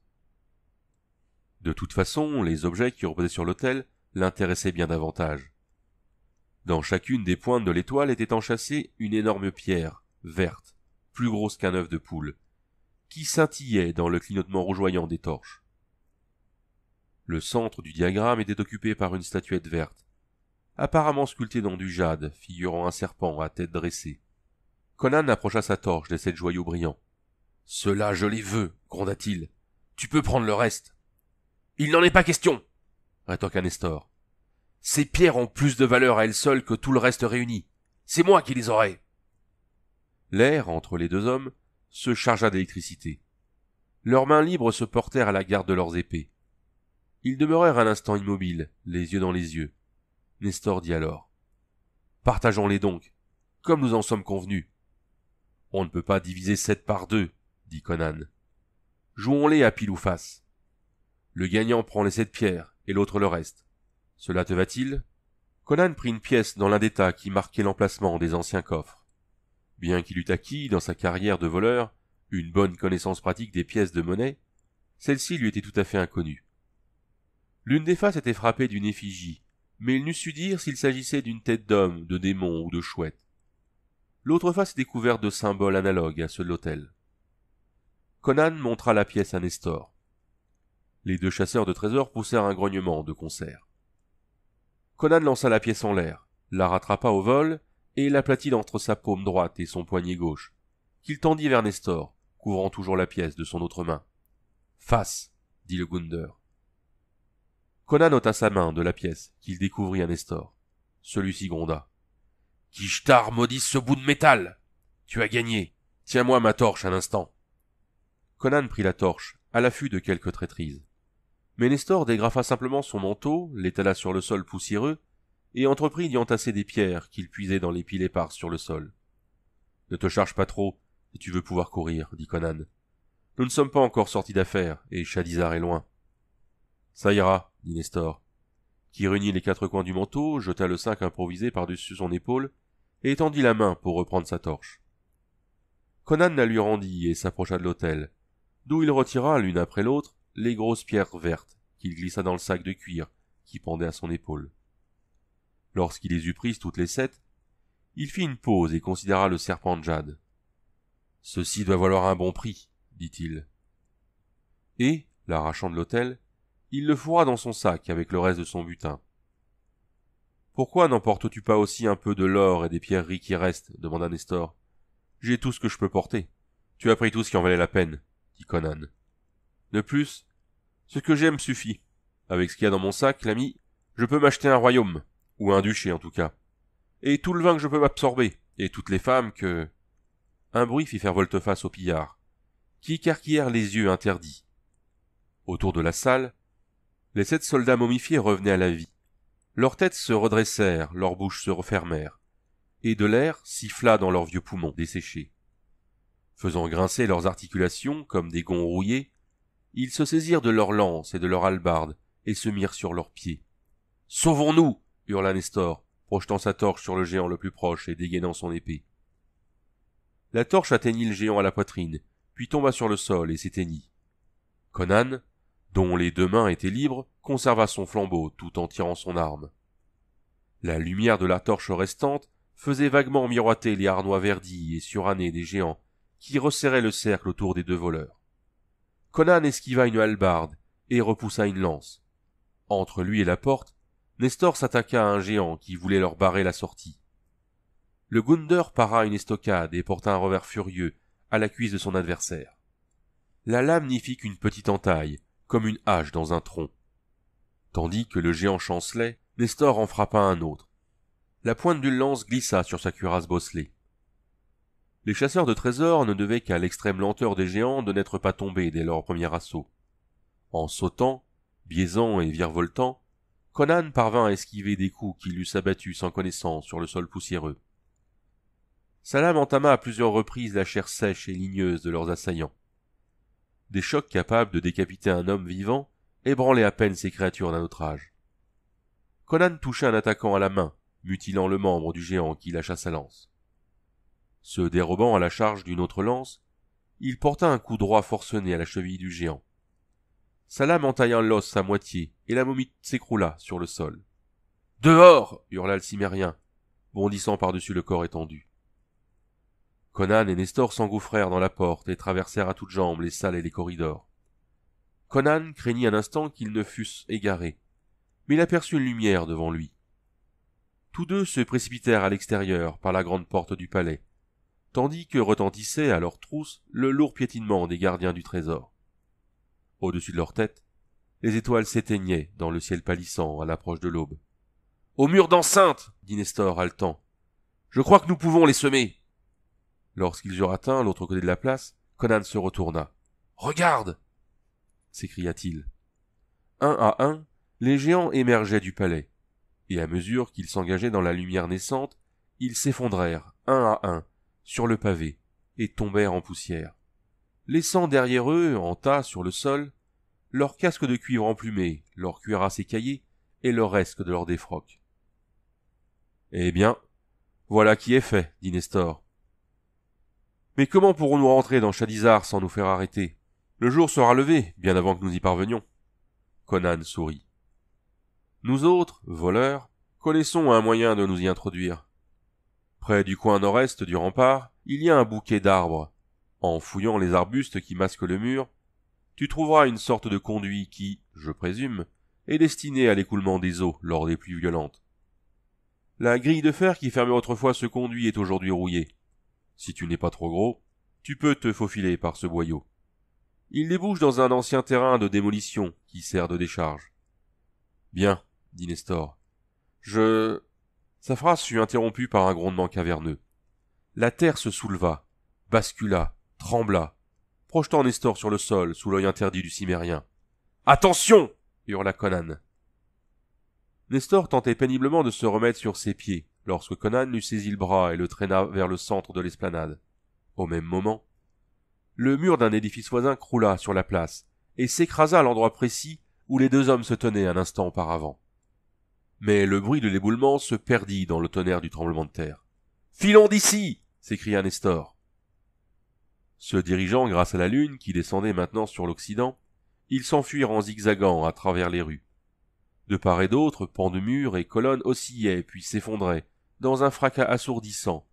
De toute façon, les objets qui reposaient sur l'autel l'intéressait bien davantage. Dans chacune des pointes de l'étoile était enchâssée une énorme pierre, verte, plus grosse qu'un œuf de poule, qui scintillait dans le clignotement rougeoyant des torches. Le centre du diagramme était occupé par une statuette verte, apparemment sculptée dans du jade, figurant un serpent à tête dressée. Conan approcha sa torche des sept joyaux brillants. Cela je les veux, gronda-t-il. Tu peux prendre le reste. Il n'en est pas question, rétorqua Nestor. Ces pierres ont plus de valeur à elles seules que tout le reste réuni. C'est moi qui les aurai. L'air entre les deux hommes se chargea d'électricité. Leurs mains libres se portèrent à la garde de leurs épées. Ils demeurèrent un instant immobiles, les yeux dans les yeux. Nestor dit alors. Partageons-les donc, comme nous en sommes convenus. On ne peut pas diviser sept par deux, dit Conan. Jouons-les à pile ou face. Le gagnant prend les sept pierres, et l'autre le reste. Cela te va-t-il Conan prit une pièce dans l'un des tas qui marquait l'emplacement des anciens coffres. Bien qu'il eût acquis, dans sa carrière de voleur, une bonne connaissance pratique des pièces de monnaie, celle-ci lui était tout à fait inconnue. L'une des faces était frappée d'une effigie, mais il n'eût su dire s'il s'agissait d'une tête d'homme, de démon ou de chouette. L'autre face était couverte de symboles analogues à ceux de l'autel. Conan montra la pièce à Nestor. Les deux chasseurs de trésors poussèrent un grognement de concert. Conan lança la pièce en l'air, la rattrapa au vol et l'aplatit entre sa paume droite et son poignet gauche, qu'il tendit vers Nestor, couvrant toujours la pièce de son autre main. Face, dit le Gunder. Conan ôta sa main de la pièce qu'il découvrit à Nestor. Celui-ci gronda. Kishtar maudisse ce bout de métal! Tu as gagné. Tiens-moi ma torche un instant. Conan prit la torche, à l'affût de quelque traîtrise. Mais Nestor dégrafa simplement son manteau, l'étala sur le sol poussiéreux, et entreprit d'y entasser des pierres qu'il puisait dans les piles éparses sur le sol. Ne te charge pas trop, si tu veux pouvoir courir, dit Conan. Nous ne sommes pas encore sortis d'affaires, et Chadizard est loin. Ça ira, dit Nestor, qui réunit les quatre coins du manteau, jeta le sac improvisé par-dessus son épaule, et étendit la main pour reprendre sa torche. Conan la lui rendit et s'approcha de l'hôtel, d'où il retira, l'une après l'autre, les grosses pierres vertes qu'il glissa dans le sac de cuir qui pendait à son épaule. Lorsqu'il les eut prises toutes les sept, il fit une pause et considéra le serpent de jade. Ceci doit valoir un bon prix, dit-il. Et, l'arrachant de l'autel, il le fourra dans son sac avec le reste de son butin. Pourquoi n'emportes-tu pas aussi un peu de l'or et des pierreries qui restent demanda Nestor. J'ai tout ce que je peux porter. Tu as pris tout ce qui en valait la peine, dit Conan. De plus, ce que j'aime suffit. Avec ce qu'il y a dans mon sac, l'ami, je peux m'acheter un royaume, ou un duché en tout cas. Et tout le vin que je peux m'absorber, et toutes les femmes que... Un bruit fit faire volte-face au pillards, qui carquillèrent les yeux interdits. Autour de la salle, les sept soldats momifiés revenaient à la vie. Leurs têtes se redressèrent, leurs bouches se refermèrent, et de l'air siffla dans leurs vieux poumons desséchés. Faisant grincer leurs articulations comme des gonds rouillés, ils se saisirent de leurs lances et de leurs halbardes, et se mirent sur leurs pieds. Sauvons-nous! hurla Nestor, projetant sa torche sur le géant le plus proche et dégainant son épée. La torche atteignit le géant à la poitrine, puis tomba sur le sol et s'éteignit. Conan, dont les deux mains étaient libres, conserva son flambeau tout en tirant son arme. La lumière de la torche restante faisait vaguement miroiter les harnois verdis et surannés des géants qui resserraient le cercle autour des deux voleurs. Conan esquiva une hallebarde et repoussa une lance. Entre lui et la porte, Nestor s'attaqua à un géant qui voulait leur barrer la sortie. Le Gunder para une estocade et porta un revers furieux à la cuisse de son adversaire. La lame n'y fit qu'une petite entaille, comme une hache dans un tronc. Tandis que le géant chancelait, Nestor en frappa un autre. La pointe d'une lance glissa sur sa cuirasse bosselée. Les chasseurs de trésors ne devaient qu'à l'extrême lenteur des géants de n'être pas tombés dès leur premier assaut. En sautant, biaisant et virevoltant, Conan parvint à esquiver des coups qui l'eussent abattu sans connaissance sur le sol poussiéreux. Sa lame entama à plusieurs reprises la chair sèche et ligneuse de leurs assaillants. Des chocs capables de décapiter un homme vivant ébranlaient à peine ces créatures d'un autre âge. Conan toucha un attaquant à la main, mutilant le membre du géant qui lâcha sa lance. Se dérobant à la charge d'une autre lance, il porta un coup droit forcené à la cheville du géant. Sa lame entailla l'os à moitié, et la momie s'écroula sur le sol. Dehors hurla le cimérien, bondissant par-dessus le corps étendu. Conan et Nestor s'engouffrèrent dans la porte et traversèrent à toutes jambes les salles et les corridors. Conan craignit un instant qu'ils ne fussent égarés, mais il aperçut une lumière devant lui. Tous deux se précipitèrent à l'extérieur par la grande porte du palais tandis que retentissait à leurs trousses le lourd piétinement des gardiens du trésor. Au-dessus de leur tête, les étoiles s'éteignaient dans le ciel pâlissant à l'approche de l'aube. Au mur d'enceinte dit Nestor haletant. Je crois que nous pouvons les semer. Lorsqu'ils eurent atteint l'autre côté de la place, Conan se retourna. Regarde s'écria-t-il. Un à un, les géants émergeaient du palais, et à mesure qu'ils s'engageaient dans la lumière naissante, ils s'effondrèrent, un à un, sur le pavé et tombèrent en poussière, laissant derrière eux, en tas sur le sol, leurs casques de cuivre emplumés, leurs cuirasses écaillées et le reste de leurs défroques. « Eh bien, voilà qui est fait, dit Nestor. Mais comment pourrons-nous rentrer dans Chadizar sans nous faire arrêter Le jour sera levé, bien avant que nous y parvenions. Conan sourit. Nous autres, voleurs, connaissons un moyen de nous y introduire. Près du coin nord-est du rempart, il y a un bouquet d'arbres. En fouillant les arbustes qui masquent le mur, tu trouveras une sorte de conduit qui, je présume, est destiné à l'écoulement des eaux lors des pluies violentes. La grille de fer qui fermait autrefois ce conduit est aujourd'hui rouillée. Si tu n'es pas trop gros, tu peux te faufiler par ce boyau. Il débouche dans un ancien terrain de démolition qui sert de décharge. Bien, dit Nestor. Je sa phrase fut interrompue par un grondement caverneux. La terre se souleva, bascula, trembla, projetant Nestor sur le sol sous l'œil interdit du cimérien. Attention hurla Conan. Nestor tentait péniblement de se remettre sur ses pieds lorsque Conan lui saisit le bras et le traîna vers le centre de l'esplanade. Au même moment, le mur d'un édifice voisin croula sur la place et s'écrasa à l'endroit précis où les deux hommes se tenaient un instant auparavant mais le bruit de l'éboulement se perdit dans le tonnerre du tremblement de terre. Filons d'ici! s'écria Nestor. Se dirigeant grâce à la lune qui descendait maintenant sur l'Occident, ils s'enfuirent en zigzagant à travers les rues. De part et d'autre, pans de murs et colonnes oscillaient puis s'effondraient, dans un fracas assourdissant,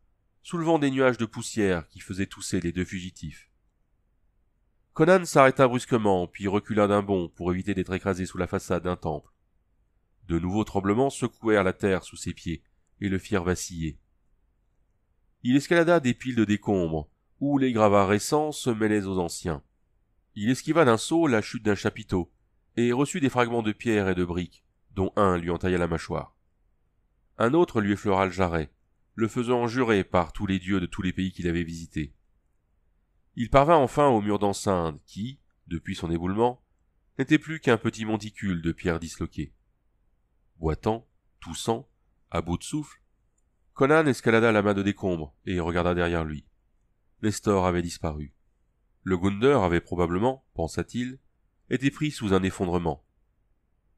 soulevant des nuages de poussière qui faisaient tousser les deux fugitifs. Conan s'arrêta brusquement, puis recula d'un bond pour éviter d'être écrasé sous la façade d'un temple. De nouveaux tremblements secouèrent la terre sous ses pieds et le firent vaciller. Il escalada des piles de décombres, où les gravats récents se mêlaient aux anciens. Il esquiva d'un saut la chute d'un chapiteau, et reçut des fragments de pierre et de briques, dont un lui entailla la mâchoire. Un autre lui effleura le jarret, le faisant jurer par tous les dieux de tous les pays qu'il avait visités. Il parvint enfin au mur d'enceinte qui, depuis son éboulement, n'était plus qu'un petit monticule de pierres disloquées boitant, toussant, à bout de souffle. Conan escalada la main de décombre et regarda derrière lui. Nestor avait disparu. Le Gunder avait probablement, pensa-t-il, été pris sous un effondrement.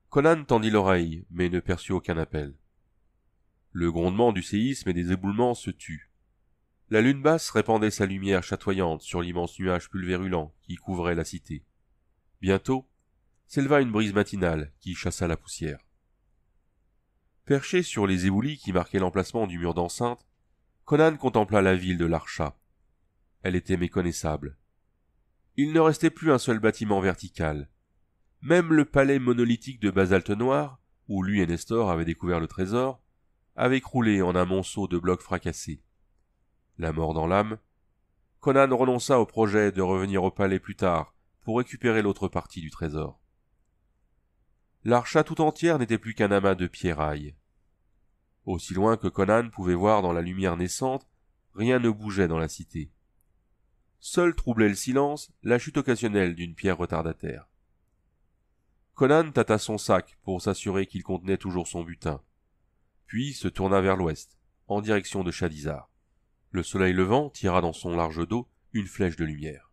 Conan tendit l'oreille, mais ne perçut aucun appel. Le grondement du séisme et des éboulements se tut. La lune basse répandait sa lumière chatoyante sur l'immense nuage pulvérulent qui couvrait la cité. Bientôt, s'éleva une brise matinale qui chassa la poussière. Perché sur les éboulis qui marquaient l'emplacement du mur d'enceinte, Conan contempla la ville de l'Archa. Elle était méconnaissable. Il ne restait plus un seul bâtiment vertical. Même le palais monolithique de basalte noir, où lui et Nestor avaient découvert le trésor, avait croulé en un monceau de blocs fracassés. La mort dans l'âme, Conan renonça au projet de revenir au palais plus tard pour récupérer l'autre partie du trésor. L'archa tout entière n'était plus qu'un amas de pierrailles. Aussi loin que Conan pouvait voir dans la lumière naissante, rien ne bougeait dans la cité. Seul troublait le silence la chute occasionnelle d'une pierre retardataire. Conan tâta son sac pour s'assurer qu'il contenait toujours son butin, puis se tourna vers l'ouest, en direction de Chadizar. Le soleil levant tira dans son large dos une flèche de lumière.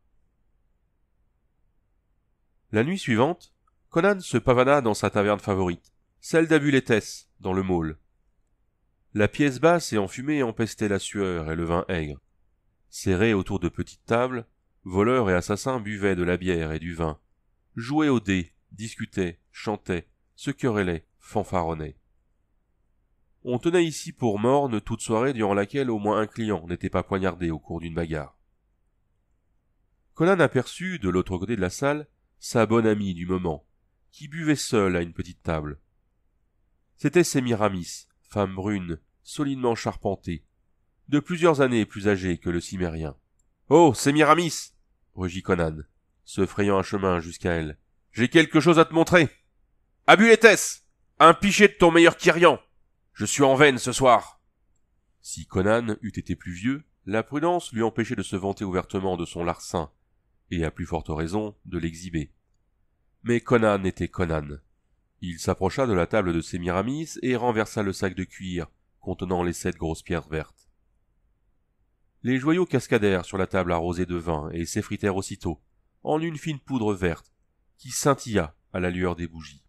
La nuit suivante, Conan se pavana dans sa taverne favorite, celle d'Abuletès, dans le môle, la pièce basse et enfumée empestait la sueur et le vin aigre. Serrés autour de petites tables, voleurs et assassins buvaient de la bière et du vin, jouaient au dés, discutaient, chantaient, se querellaient, fanfaronnaient. On tenait ici pour morne toute soirée durant laquelle au moins un client n'était pas poignardé au cours d'une bagarre. Conan aperçut, de l'autre côté de la salle, sa bonne amie du moment, qui buvait seule à une petite table. C'était Sémiramis, femme brune, solidement charpentée, de plusieurs années plus âgée que le cimérien. Oh, c'est Miramis rugit Conan, se frayant un chemin jusqu'à elle. J'ai quelque chose à te montrer. Abulétès Un pichet de ton meilleur Kyrian Je suis en veine ce soir Si Conan eût été plus vieux, la prudence lui empêchait de se vanter ouvertement de son larcin, et à plus forte raison de l'exhiber. Mais Conan était Conan, il s'approcha de la table de Sémiramis et renversa le sac de cuir contenant les sept grosses pierres vertes. Les joyaux cascadèrent sur la table arrosée de vin et s'effritèrent aussitôt, en une fine poudre verte, qui scintilla à la lueur des bougies.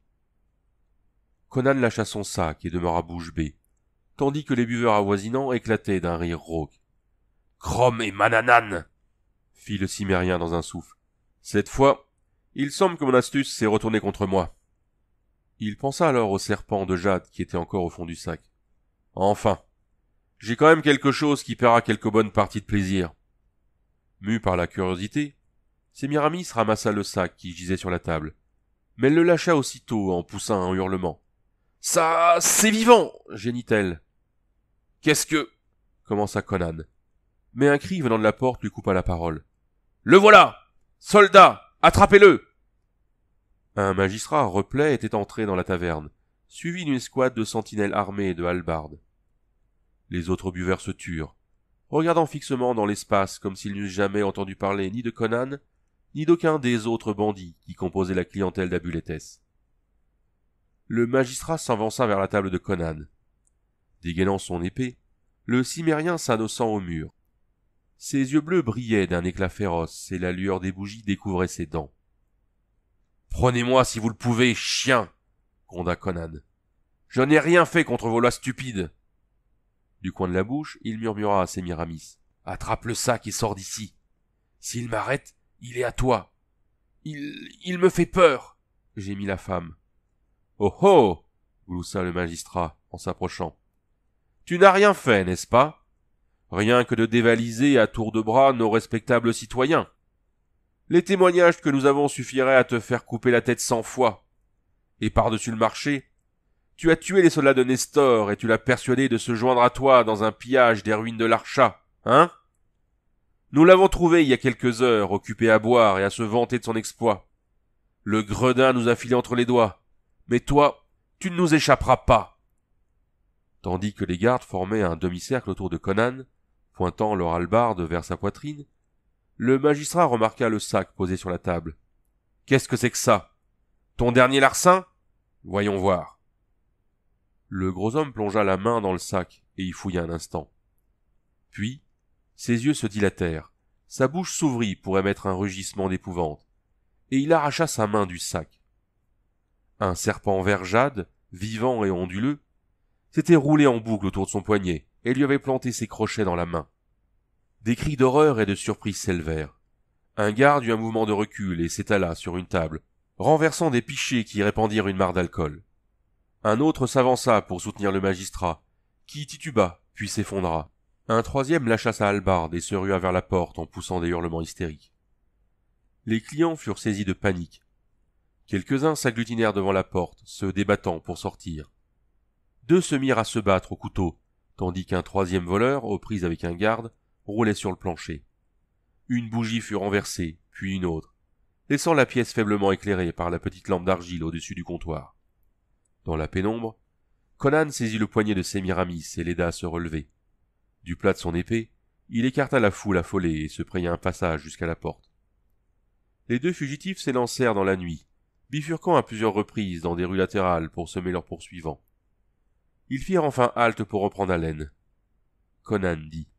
Conan lâcha son sac et demeura bouche bée, tandis que les buveurs avoisinants éclataient d'un rire rauque. Crom et Mananan fit le cimérien dans un souffle. Cette fois, il semble que mon astuce s'est retournée contre moi. Il pensa alors au serpent de jade qui était encore au fond du sac. Enfin. J'ai quand même quelque chose qui paiera quelques bonnes parties de plaisir. Mu par la curiosité, Sémiramis ramassa le sac qui gisait sur la table, mais elle le lâcha aussitôt en poussant un hurlement. Ça, c'est vivant! gémit-elle. Qu'est-ce que? commença Conan. Mais un cri venant de la porte lui coupa la parole. Le voilà! Soldat! Attrapez-le! Un magistrat replet était entré dans la taverne, suivi d'une escouade de sentinelles armées et de halbardes. Les autres buveurs se turent, regardant fixement dans l'espace comme s'ils n'eussent jamais entendu parler ni de Conan, ni d'aucun des autres bandits qui composaient la clientèle d'Abuletes. Le magistrat s'avança vers la table de Conan. Dégainant son épée, le cimérien s'adossant au mur. Ses yeux bleus brillaient d'un éclat féroce et la lueur des bougies découvrait ses dents. Prenez-moi si vous le pouvez, chien, gronda Conan. Je n'ai rien fait contre vos lois stupides. Du coin de la bouche, il murmura à Sémiramis. Attrape le sac et sors d'ici. S'il m'arrête, il est à toi. Il, il me fait peur, gémit la femme. Oh oh, gloussa le magistrat en s'approchant. Tu n'as rien fait, n'est-ce pas? Rien que de dévaliser à tour de bras nos respectables citoyens. Les témoignages que nous avons suffiraient à te faire couper la tête cent fois. Et par-dessus le marché, tu as tué les soldats de Nestor et tu l'as persuadé de se joindre à toi dans un pillage des ruines de l'Archa, hein? Nous l'avons trouvé il y a quelques heures, occupé à boire et à se vanter de son exploit. Le gredin nous a filé entre les doigts. Mais toi, tu ne nous échapperas pas. Tandis que les gardes formaient un demi-cercle autour de Conan, pointant leur hallebarde vers sa poitrine, le magistrat remarqua le sac posé sur la table. Qu'est-ce que c'est que ça Ton dernier larcin Voyons voir. Le gros homme plongea la main dans le sac et y fouilla un instant. Puis, ses yeux se dilatèrent, sa bouche s'ouvrit pour émettre un rugissement d'épouvante, et il arracha sa main du sac. Un serpent vert jade, vivant et onduleux, s'était roulé en boucle autour de son poignet et lui avait planté ses crochets dans la main. Des cris d'horreur et de surprise s'élevèrent. Un garde eut un mouvement de recul et s'étala sur une table, renversant des pichets qui répandirent une mare d'alcool. Un autre s'avança pour soutenir le magistrat, qui tituba, puis s'effondra. Un troisième lâcha sa hallebarde et se rua vers la porte en poussant des hurlements hystériques. Les clients furent saisis de panique. Quelques-uns s'agglutinèrent devant la porte, se débattant pour sortir. Deux se mirent à se battre au couteau, tandis qu'un troisième voleur, aux prises avec un garde, roulaient sur le plancher. Une bougie fut renversée, puis une autre, laissant la pièce faiblement éclairée par la petite lampe d'argile au-dessus du comptoir. Dans la pénombre, Conan saisit le poignet de Sémiramis et l'aida à se relever. Du plat de son épée, il écarta la foule affolée et se pria un passage jusqu'à la porte. Les deux fugitifs s'élancèrent dans la nuit, bifurquant à plusieurs reprises dans des rues latérales pour semer leurs poursuivants. Ils firent enfin halte pour reprendre haleine. Conan dit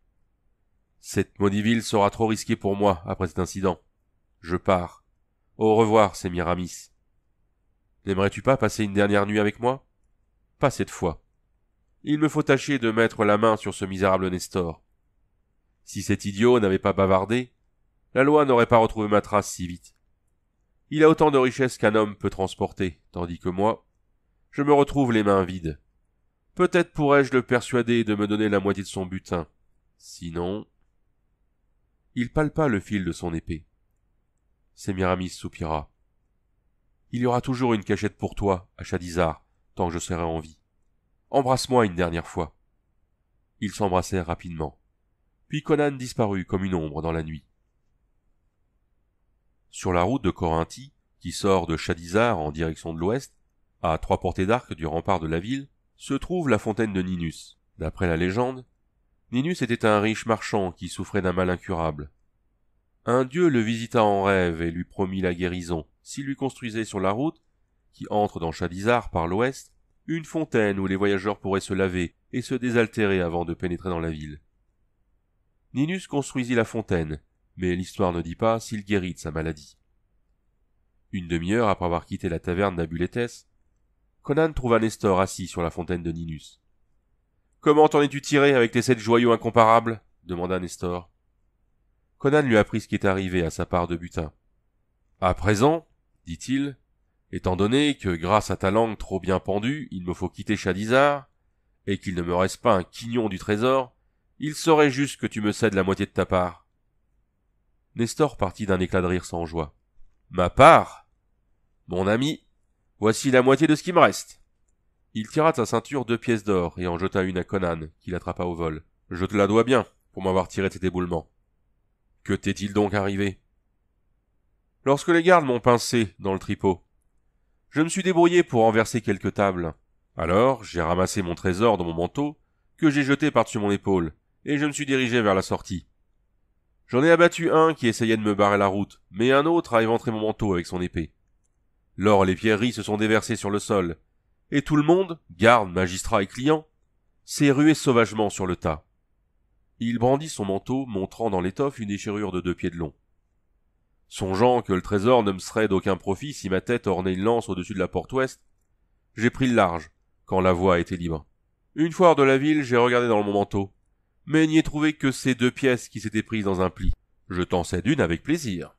cette ville sera trop risquée pour moi après cet incident. Je pars. Au revoir, Sémiramis. N'aimerais-tu pas passer une dernière nuit avec moi Pas cette fois. Il me faut tâcher de mettre la main sur ce misérable Nestor. Si cet idiot n'avait pas bavardé, la loi n'aurait pas retrouvé ma trace si vite. Il a autant de richesses qu'un homme peut transporter, tandis que moi, je me retrouve les mains vides. Peut-être pourrais-je le persuader de me donner la moitié de son butin. Sinon il palpa le fil de son épée. Sémiramis soupira. Il y aura toujours une cachette pour toi, à Chadizar, tant que je serai en vie. Embrasse-moi une dernière fois. Ils s'embrassèrent rapidement. Puis Conan disparut comme une ombre dans la nuit. Sur la route de Corinthie, qui sort de Chadizar en direction de l'ouest, à trois portées d'arc du rempart de la ville, se trouve la fontaine de Ninus, d'après la légende, Ninus était un riche marchand qui souffrait d'un mal incurable. Un dieu le visita en rêve et lui promit la guérison s'il lui construisait sur la route, qui entre dans Chadizar par l'ouest, une fontaine où les voyageurs pourraient se laver et se désaltérer avant de pénétrer dans la ville. Ninus construisit la fontaine, mais l'histoire ne dit pas s'il guérit de sa maladie. Une demi-heure après avoir quitté la taverne d'Abuletes, Conan trouva Nestor assis sur la fontaine de Ninus. Comment t'en es-tu tiré avec tes sept joyaux incomparables demanda Nestor. Conan lui apprit ce qui est arrivé à sa part de butin. À présent, dit-il, étant donné que grâce à ta langue trop bien pendue, il me faut quitter Chadizar, et qu'il ne me reste pas un quignon du trésor, il serait juste que tu me cèdes la moitié de ta part. Nestor partit d'un éclat de rire sans joie. Ma part? Mon ami, voici la moitié de ce qui me reste. Il tira de sa ceinture deux pièces d'or et en jeta une à Conan, qui l'attrapa au vol. Je te la dois bien, pour m'avoir tiré cet éboulement. Que t'est-il donc arrivé Lorsque les gardes m'ont pincé dans le tripot, je me suis débrouillé pour renverser quelques tables. Alors, j'ai ramassé mon trésor dans mon manteau, que j'ai jeté par-dessus mon épaule, et je me suis dirigé vers la sortie. J'en ai abattu un qui essayait de me barrer la route, mais un autre a éventré mon manteau avec son épée. Lors, les pierreries se sont déversées sur le sol, et tout le monde, garde, magistrat et client, s'est rué sauvagement sur le tas. Il brandit son manteau, montrant dans l'étoffe une échirure de deux pieds de long. Songeant que le trésor ne me serait d'aucun profit si ma tête ornait une lance au-dessus de la porte ouest, j'ai pris le large, quand la voie était libre. Une fois hors de la ville, j'ai regardé dans mon manteau, mais n'y ai trouvé que ces deux pièces qui s'étaient prises dans un pli. Je t'en sais d'une avec plaisir.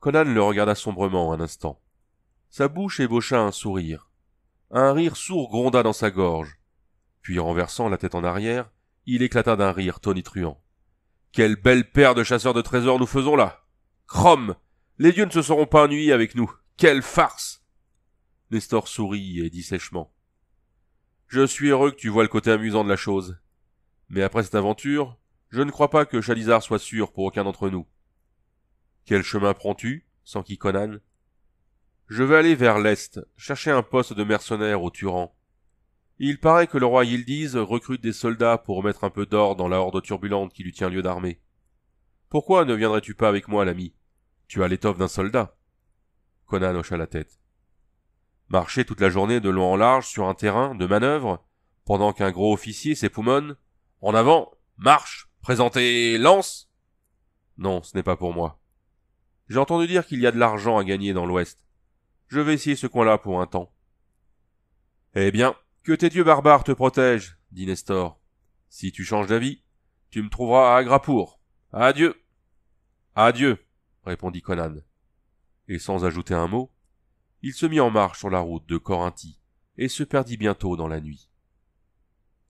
Conan le regarda sombrement un instant. Sa bouche ébaucha un sourire. Un rire sourd gronda dans sa gorge. Puis, renversant la tête en arrière, il éclata d'un rire tonitruant. Quelle belle paire de chasseurs de trésors nous faisons là! Crom! Les dieux ne se seront pas ennuyés avec nous. Quelle farce! Nestor sourit et dit sèchement. Je suis heureux que tu vois le côté amusant de la chose. Mais après cette aventure, je ne crois pas que Chalizard soit sûr pour aucun d'entre nous. Quel chemin prends-tu, qui Conan? Je vais aller vers l'Est, chercher un poste de mercenaire au Turan. Il paraît que le roi Yildiz recrute des soldats pour mettre un peu d'or dans la horde turbulente qui lui tient lieu d'armée. Pourquoi ne viendrais-tu pas avec moi, l'ami Tu as l'étoffe d'un soldat. Conan hocha la tête. Marcher toute la journée de long en large sur un terrain de manœuvre, pendant qu'un gros officier s'époumonne En avant Marche Présentez lance Non, ce n'est pas pour moi. J'ai entendu dire qu'il y a de l'argent à gagner dans l'Ouest. Je vais essayer ce coin-là pour un temps. Eh bien, que tes dieux barbares te protègent, dit Nestor. Si tu changes d'avis, tu me trouveras à Agrapour. Adieu. Adieu, répondit Conan. Et sans ajouter un mot, il se mit en marche sur la route de Corinthie et se perdit bientôt dans la nuit.